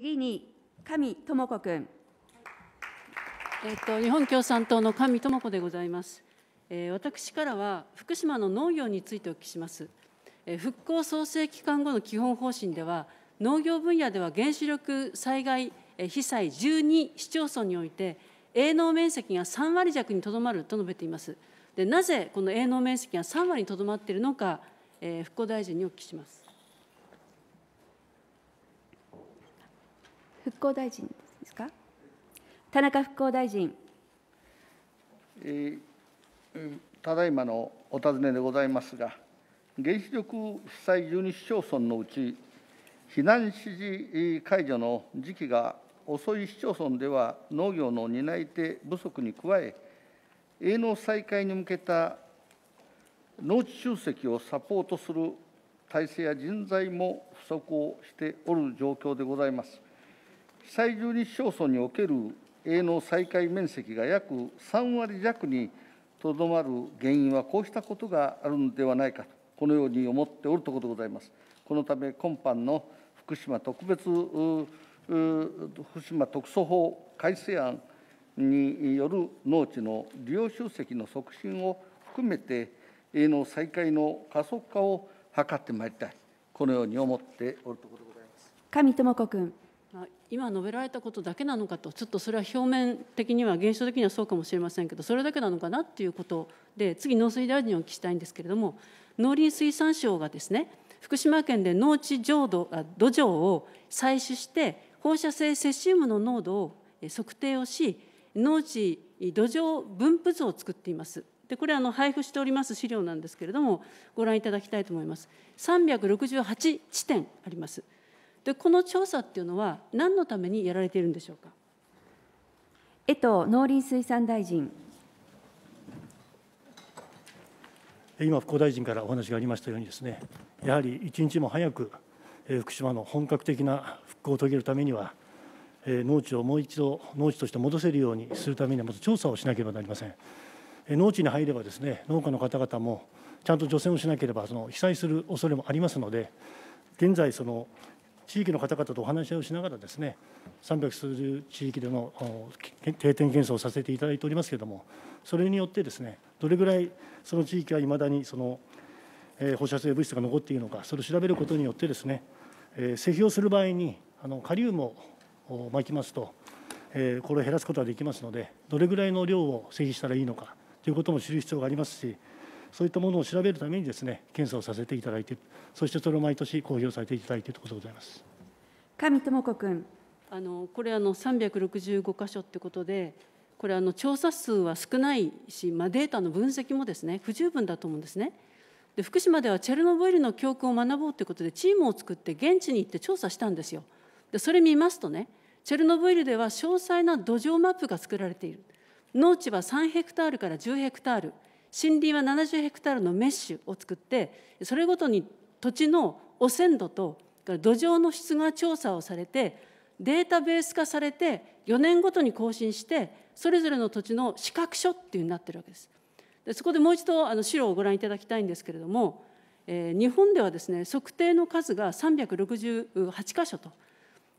次に、上智子君。えっと、日本共産党の上智子でございます。えー、私からは福島の農業についてお聞きします。えー、復興創生期間後の基本方針では、農業分野では原子力災害被災12市町村において、営農面積が3割弱にとどまると述べています。でなぜこの営農面積が3割にとどまっているのか、えー、復興大臣にお聞きします。復興大臣ですか田中復興大臣、えー、ただいまのお尋ねでございますが原子力被災12市町村のうち避難指示解除の時期が遅い市町村では農業の担い手不足に加え営農再開に向けた農地集積をサポートする体制や人材も不足をしておる状況でございます。被災住市町村における営農再開面積が約3割弱にとどまる原因は、こうしたことがあるのではないかと、このように思っておるところでございます。このため、今般の福島特別福島特措法改正案による農地の利用集積の促進を含めて、営農再開の加速化を図ってまいりたい、このように思っておるところでございます。上智子君。今述べられたことだけなのかとちょっとそれは表面的には現象的にはそうかもしれませんけどそれだけなのかなっていうことで次農水大臣にお聞きしたいんですけれども農林水産省がですね福島県で農地浄土あ土壌を採取して放射性セシウムの濃度を測定をし農地土壌分布図を作っています。でこれあの配布しております資料なんですけれどもご覧いただきたいと思います。368地点あります。でこの調査っていうのは何のためにやられているんでしょうか。江藤農林水産大臣。今復興大臣からお話がありましたようにですね、やはり一日も早く福島の本格的な復興を遂げるためには、農地をもう一度農地として戻せるようにするためにはまず調査をしなければなりません。農地に入ればですね、農家の方々もちゃんと除染をしなければその被災する恐れもありますので、現在その地域の方々とお話し合いをしながらですね300数十地域での定点検査をさせていただいておりますけれどもそれによってですねどれぐらいその地域はいまだにその放射性物質が残っているのかそれを調べることによってですね施肥をする場合にあのカリウムをまきますとこれを減らすことができますのでどれぐらいの量を施肥したらいいのかということも知る必要がありますしそういったものを調べるためにですね検査をさせていただいてそしてそれを毎年公表されていただいているとことでございます上智子君あのこれあの365箇所ってことでこれあの調査数は少ないし、まあ、データの分析もですね不十分だと思うんですね。で福島ではチェルノブイリの教訓を学ぼうということでチームを作って現地に行って調査したんですよ。でそれ見ますとねチェルノブイリでは詳細な土壌マップが作られている農地は3ヘクタールから10ヘクタール森林は70ヘクタールのメッシュを作ってそれごとに土地の汚染度と土壌の質が調査をされてデータベース化されて4年ごとに更新してそれぞれの土地の資格書っていうになってるわけです。でそこでもう一度あの資料をご覧いただきたいんですけれども、えー、日本ではですね測定の数が368箇所と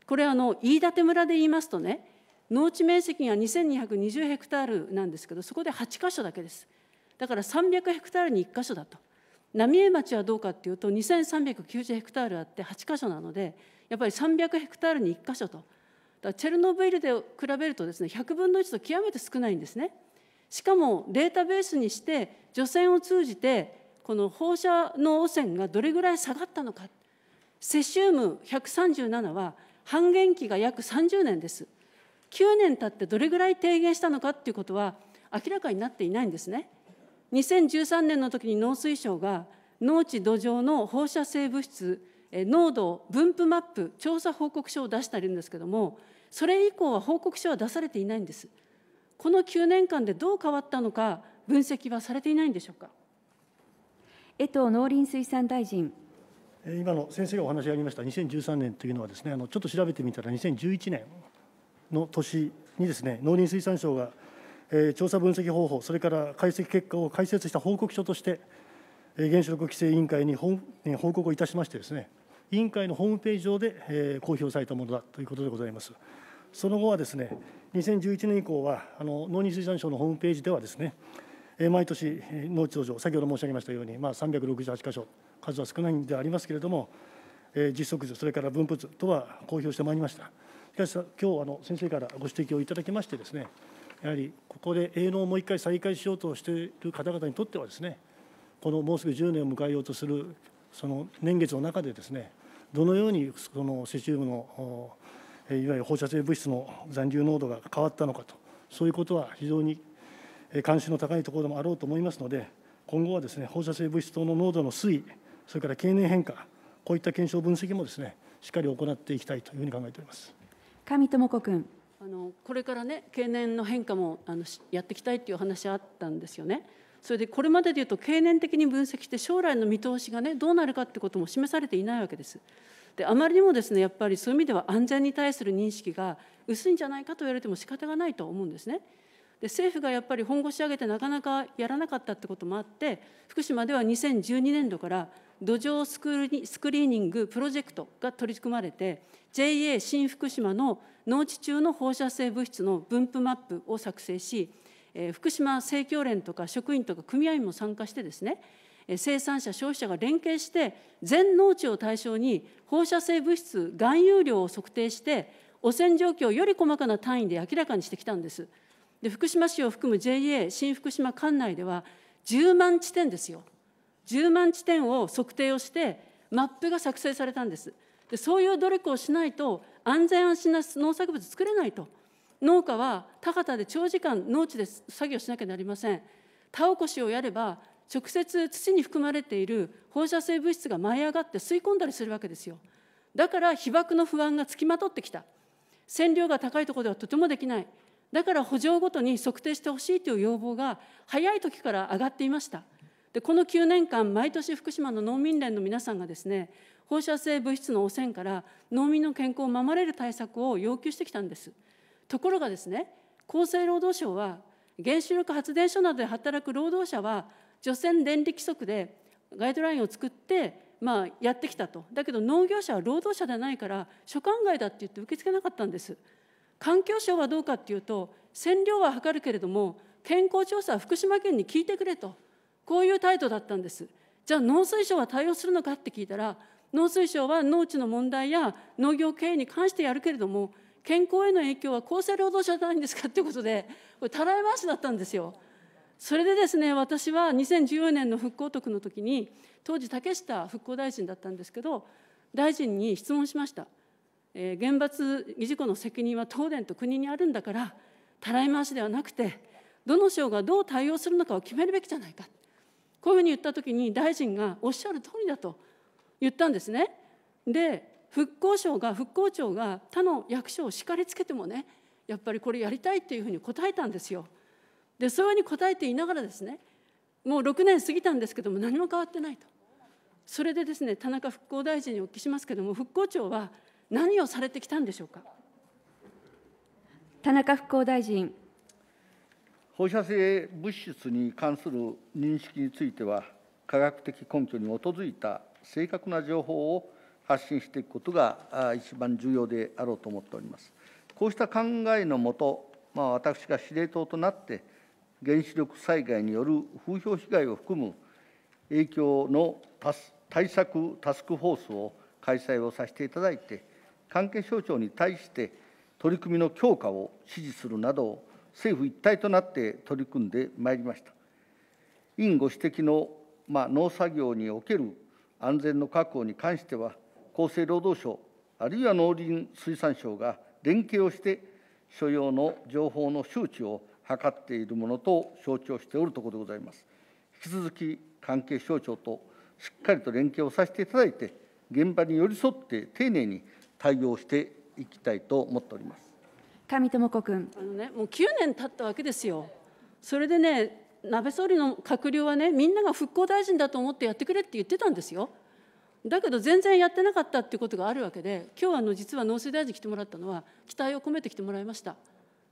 これあの飯舘村で言いますとね農地面積が2220ヘクタールなんですけどそこで8箇所だけです。だから300ヘクタールに1か所だと浪江町はどうかっていうと2390ヘクタールあって8か所なのでやっぱり300ヘクタールに1か所とだチェルノブイリで比べるとですね100分の1と極めて少ないんですねしかもデータベースにして除染を通じてこの放射能汚染がどれぐらい下がったのかセシウム137は半減期が約30年です9年経ってどれぐらい低減したのかっていうことは明らかになっていないんですね2013年の時に農水省が農地土壌の放射性物質濃度分布マップ調査報告書を出しているんですけどもそれ以降は報告書は出されていないんですこの9年間でどう変わったのか分析はされていないんでしょうか江藤農林水産大臣今の先生がお話がありました2013年というのはですねあのちょっと調べてみたら2011年の年にですね農林水産省が調査分析方法、それから解析結果を解説した報告書として、原子力規制委員会に報告をいたしましてですね、委員会のホームページ上で、公表されたものだということでございます。その後はですね、2011年以降は、あの農林水産省のホームページではですね、毎年、農地土上。先ほど申し上げましたように、まあ、368箇所、数は少ないんでありますけれども、実測図、それから分布図とは公表してまいりました。しかし、今日あの先生からご指摘をいただきましてですね、やはりここで営農をもう一回再開しようとしている方々にとってはですねこのもうすぐ10年を迎えようとするその年月の中でですねどのようにそのセチウムのいわゆる放射性物質の残留濃度が変わったのかとそういうことは非常に関心の高いところでもあろうと思いますので今後はですね放射性物質等の濃度の推移それから経年変化こういった検証分析もですねしっかり行っていきたいというふうに考えております上智子君。あのこれからね経年の変化もあのやっていきたいっていう話あったんですよね。それでこれまででいうと経年的に分析して将来の見通しがねどうなるかってことも示されていないわけです。であまりにもですねやっぱりそういう意味では安全に対する認識が薄いんじゃないかと言われても仕方がないと思うんですね。で政府がやっぱり本腰上げてなかなかやらなかったってこともあって福島では2012年度から土壌スクリスクリーニングプロジェクトが取り組まれて JA 新福島の農地中の放射性物質の分布マップを作成し福島生協連とか職員とか組合員も参加してですね生産者消費者が連携して全農地を対象に放射性物質含有量を測定して汚染状況をより細かな単位で明らかにしてきたんですで福島市を含む JA 新福島管内では10万地点ですよ10万地点を測定をして、マップが作成されたんです。でそういう努力をしないと、安全安心な農作物作れないと。農家は田畑で長時間農地で作業しなきゃなりません。田起こしをやれば、直接土に含まれている放射性物質が舞い上がって吸い込んだりするわけですよ。だから被爆の不安がつきまとってきた。線量が高いところではとてもできない。だから補助ごとに測定してほしいという要望が早い時から上がっていました。でこの9年間毎年福島の農民連の皆さんがですね放射性物質の汚染から農民の健康を守れる対策を要求してきたんですところがですね厚生労働省は原子力発電所などで働く労働者は除染電力規則でガイドラインを作って、まあ、やってきたとだけど農業者は労働者でないから所管外だって言って受け付けなかったんです環境省はどうかっていうと線量は測るけれども健康調査は福島県に聞いてくれとこういう態度だったんです。じゃあ農水省は対応するのかって聞いたら、農水省は農地の問題や農業経営に関してやるけれども、健康への影響は厚生労働省じゃないんですかということで、これ、たらい回しだったんですよ。それでですね、私は2014年の復興特の時に、当時、竹下復興大臣だったんですけど、大臣に質問しました。えー、原発事故の責任は東電と国にあるんだから、たらい回しではなくて、どの省がどう対応するのかを決めるべきじゃないか。こういうふうに言ったときに大臣がおっしゃる通りだと言ったんですね。で復興省が復興庁が他の役所を叱りつけてもねやっぱりこれやりたいっていうふうに答えたんですよ。でそういうふうに答えていながらですねもう6年過ぎたんですけども何も変わってないと。それでですね田中復興大臣にお聞きしますけれども復興庁は何をされてきたんでしょうか。田中復興大臣放射性物質に関する認識については、科学的根拠に基づいた正確な情報を発信していくことが一番重要であろうと思っております。こうした考えのもと、まあ、私が司令塔となって、原子力災害による風評被害を含む影響の対策タスクフォースを開催をさせていただいて、関係省庁に対して取り組みの強化を指示するなど、政府一体となって取り組んでまいりました。委員ご指摘の、まあ、農作業における安全の確保に関しては、厚生労働省、あるいは農林水産省が連携をして、所要の情報の周知を図っているものと承知をしておるところでございます。引き続き関係省庁としっかりと連携をさせていただいて、現場に寄り添って丁寧に対応していきたいと思っております。上智子君あの、ね、もう9年経ったわけですよ。それでね安倍総理の閣僚はねみんなが復興大臣だと思ってやってくれって言ってたんですよ。だけど全然やってなかったっていうことがあるわけで今日あの実は農水大臣来てもらったのは期待を込めて来てもらいました。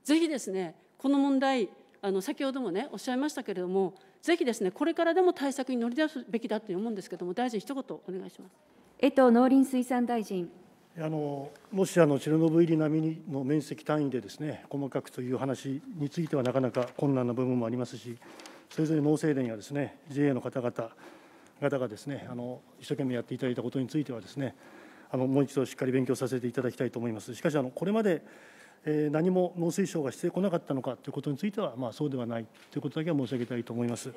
ぜひですねこの問題あの先ほどもねおっしゃいましたけれどもぜひですねこれからでも対策に乗り出すべきだと思うんですけれども大臣一言お願いします。江藤農林水産大臣あのもしあのチェルノブイリ並みの面積単位でですね細かくという話についてはなかなか困難な部分もありますしそれぞれ農政連やですね JA の方々方がですねあの一生懸命やっていただいたことについてはですねあのもう一度しっかり勉強させていただきたいと思いますしかしあのこれまで、え何も農水省がしてこなかったのかということについては、まあ、そうではないということだけは申し上げたいと思います。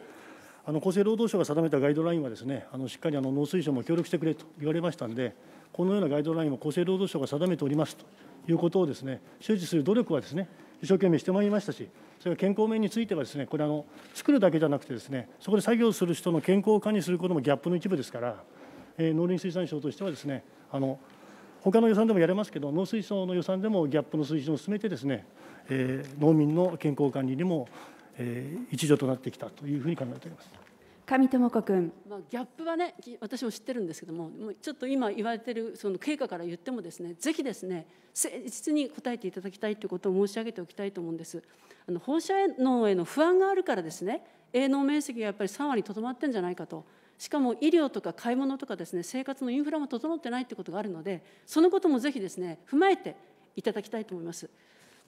あの厚生労働省が定めたガイドラインはですねあのしっかりあの農水省も協力してくれと言われましたんでこのようなガイドラインを厚生労働省が定めておりますということをですね周知する努力はですね一生懸命してまいりましたし、それから健康面についてはですねこれあの、作るだけじゃなくて、ですねそこで作業する人の健康を管理することもギャップの一部ですから、えー、農林水産省としてはですねあの他の予算でもやれますけど、農水省の予算でもギャップの推進を進めて、ですね、えー、農民の健康管理にも、えー、一助となってきたというふうに考えております。上智子君、まあ、ギャップはね私も知ってるんですけどもちょっと今言われてるその経過から言ってもですねぜひですね誠実に答えていただきたいということを申し上げておきたいと思うんですあの放射能への不安があるからですね営農面積がやっぱり3割とどまってんじゃないかとしかも医療とか買い物とかですね生活のインフラも整ってないということがあるのでそのこともぜひですね踏まえていただきたいと思います。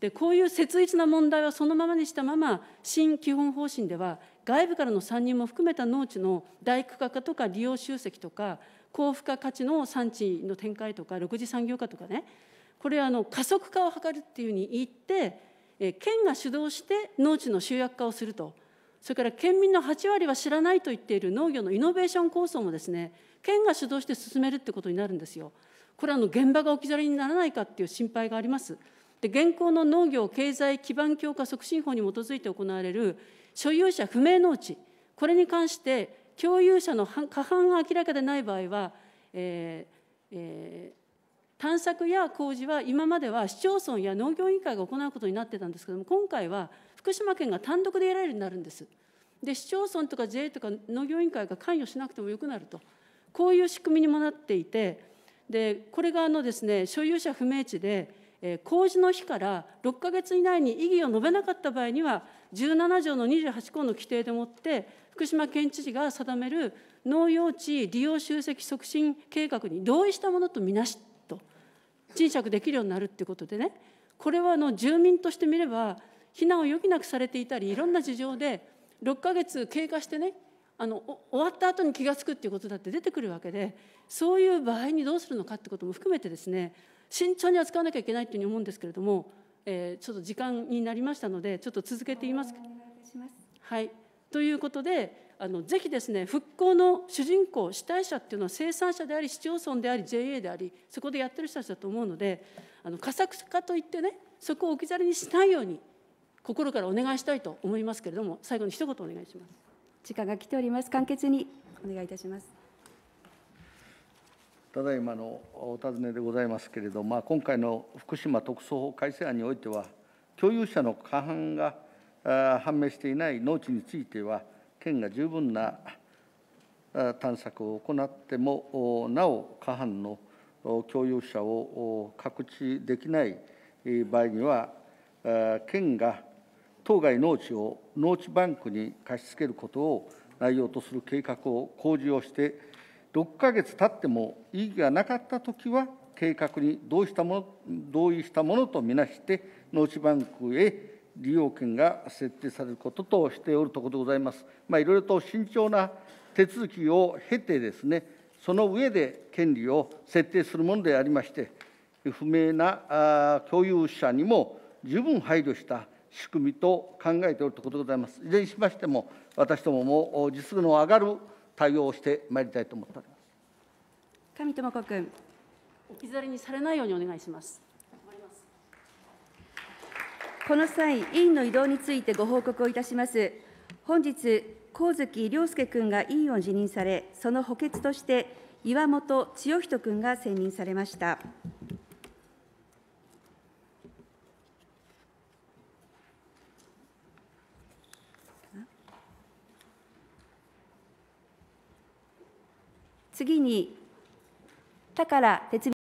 でこういう切実な問題はそのままにしたまま新基本方針では外部からの参入も含めた農地の大区画化とか利用集積とか高付加価値の産地の展開とか6次産業化とかねこれ加速化を図るっていうふうに言って県が主導して農地の集約化をするとそれから県民の8割は知らないと言っている農業のイノベーション構想もですね県が主導して進めるってことになるんですよ。これはあの現場が置き去りにならないかっていう心配があります。で現行の農業経済基盤強化促進法に基づいて行われる所有者不明のうち、これに関して共有者の過半が明らかでない場合は、えーえー、探索や工事は今までは市町村や農業委員会が行うことになってたんですけれども今回は福島県が単独でやられるようになるんです。で市町村とか JA とか農業委員会が関与しなくてもよくなるとこういう仕組みにもなっていてでこれがあのですね所有者不明地で公示の日から6か月以内に異議を述べなかった場合には、17条の28項の規定でもって、福島県知事が定める農用地利用集積促進計画に同意したものとみなしと、賃借できるようになるということでね、これはあの住民としてみれば、避難を余儀なくされていたり、いろんな事情で、6か月経過してね、あの終わった後に気が付くっていうことだって出てくるわけでそういう場合にどうするのかってことも含めてですね慎重に扱わなきゃいけないというふうに思うんですけれども、えー、ちょっと時間になりましたので、ちょっと続けています。はい、ということで、あのぜひですね復興の主人公、主体者っていうのは生産者であり、市町村であり、JA であり、そこでやってる人たちだと思うので、あの加速化といってね、そこを置き去りにしないように、心からお願いしたいと思いますけれども、最後に一言お願いします。時間が来ております。簡潔にお願いいたします。ただいまのお尋ねでございますけれど、まあ、今回の福島特措法改正案においては、共有者の過半が判明していない農地については、県が十分な探索を行っても、なお過半の共有者を確知できない場合には、県が当該農地を農地バンクに貸し付けることを内容とする計画を公示をして、6か月経っても異議がなかったときは、計画に同意したもの同意したものとみなして、農地バンクへ利用権が設定されることとしておるところでございます。まあ、いろいろと慎重な手続きを経てですね、その上で権利を設定するものでありまして、不明な共有者にも十分配慮した仕組みと考えておるところでございます。いずれにしましても、私どもも実務の上がる対応してまいりたいと思っております上智子君置き去りにされないようにお願いしますこの際委員の移動についてご報告をいたします本日上月良介君が委員を辞任されその補欠として岩本千代人君が選任されました。に、ら鉄道